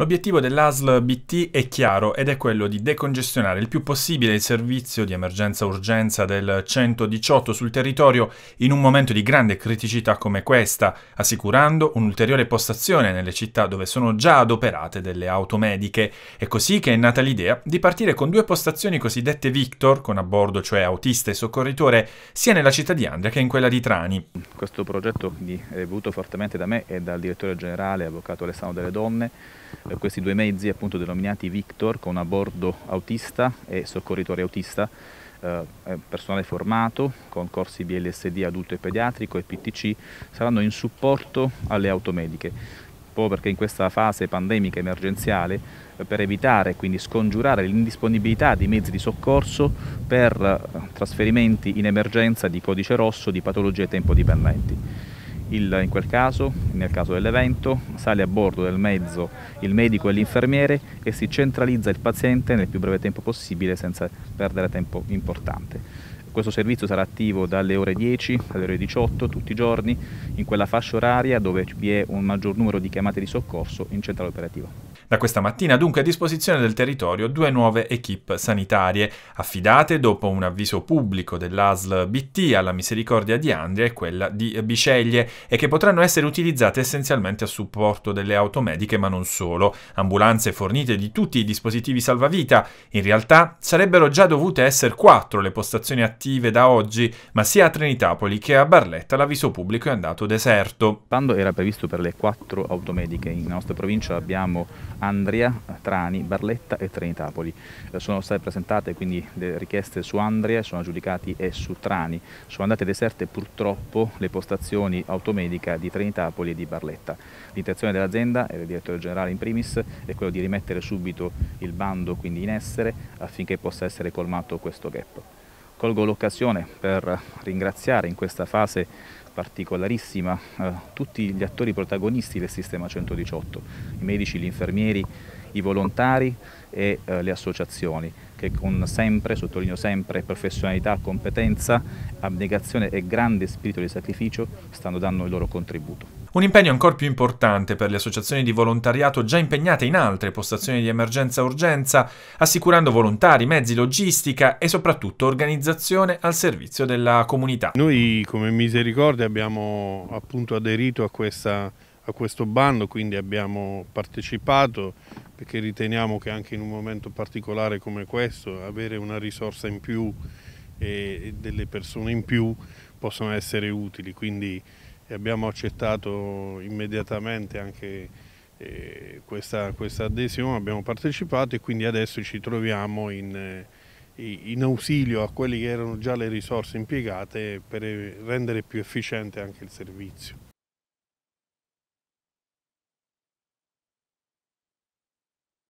L'obiettivo dell'ASL BT è chiaro ed è quello di decongestionare il più possibile il servizio di emergenza-urgenza del 118 sul territorio in un momento di grande criticità come questa, assicurando un'ulteriore postazione nelle città dove sono già adoperate delle auto mediche. È così che è nata l'idea di partire con due postazioni cosiddette Victor, con a bordo cioè autista e soccorritore, sia nella città di Andria che in quella di Trani. Questo progetto è voluto fortemente da me e dal direttore generale, avvocato Alessandro Delle Donne, eh, questi due mezzi appunto denominati Victor con a bordo autista e soccorritore autista, eh, personale formato con corsi BLSD adulto e pediatrico e PTC, saranno in supporto alle automediche, proprio perché in questa fase pandemica emergenziale eh, per evitare quindi scongiurare l'indisponibilità di mezzi di soccorso per eh, trasferimenti in emergenza di codice rosso di patologie tempo dipendenti il, in quel caso, nel caso dell'evento, sale a bordo del mezzo il medico e l'infermiere e si centralizza il paziente nel più breve tempo possibile senza perdere tempo importante. Questo servizio sarà attivo dalle ore 10 alle ore 18 tutti i giorni in quella fascia oraria dove vi è un maggior numero di chiamate di soccorso in centrale operativa. Da questa mattina dunque a disposizione del territorio due nuove equip sanitarie, affidate dopo un avviso pubblico dell'ASL BT alla Misericordia di Andria e quella di Biceglie, e che potranno essere utilizzate essenzialmente a supporto delle automediche ma non solo, ambulanze fornite di tutti i dispositivi salvavita. In realtà sarebbero già dovute essere quattro le postazioni attive da oggi, ma sia a Trinitapoli che a Barletta l'avviso pubblico è andato deserto. Quando era previsto per le quattro automediche in nostra provincia abbiamo Andria, Trani, Barletta e Trenitapoli. Eh, sono state presentate quindi le richieste su Andria, sono aggiudicati e su Trani. Sono andate deserte purtroppo le postazioni automedica di Trenitapoli e di Barletta. L'intenzione dell'azienda e del direttore generale in primis è quella di rimettere subito il bando quindi in essere affinché possa essere colmato questo gap. Colgo l'occasione per ringraziare in questa fase particolarissima eh, tutti gli attori protagonisti del sistema 118, i medici, gli infermieri, i volontari e eh, le associazioni che con sempre, sottolineo sempre, professionalità, competenza, abnegazione e grande spirito di sacrificio stanno dando il loro contributo. Un impegno ancora più importante per le associazioni di volontariato già impegnate in altre postazioni di emergenza-urgenza, assicurando volontari, mezzi, logistica e soprattutto organizzazione al servizio della comunità. Noi come Misericordia abbiamo appunto aderito a, questa, a questo bando, quindi abbiamo partecipato perché riteniamo che anche in un momento particolare come questo avere una risorsa in più e delle persone in più possono essere utili, quindi e abbiamo accettato immediatamente anche eh, questa, questa, adesione, abbiamo partecipato e quindi adesso ci troviamo in, eh, in, ausilio a quelle che erano già le risorse impiegate per rendere più efficiente anche il servizio.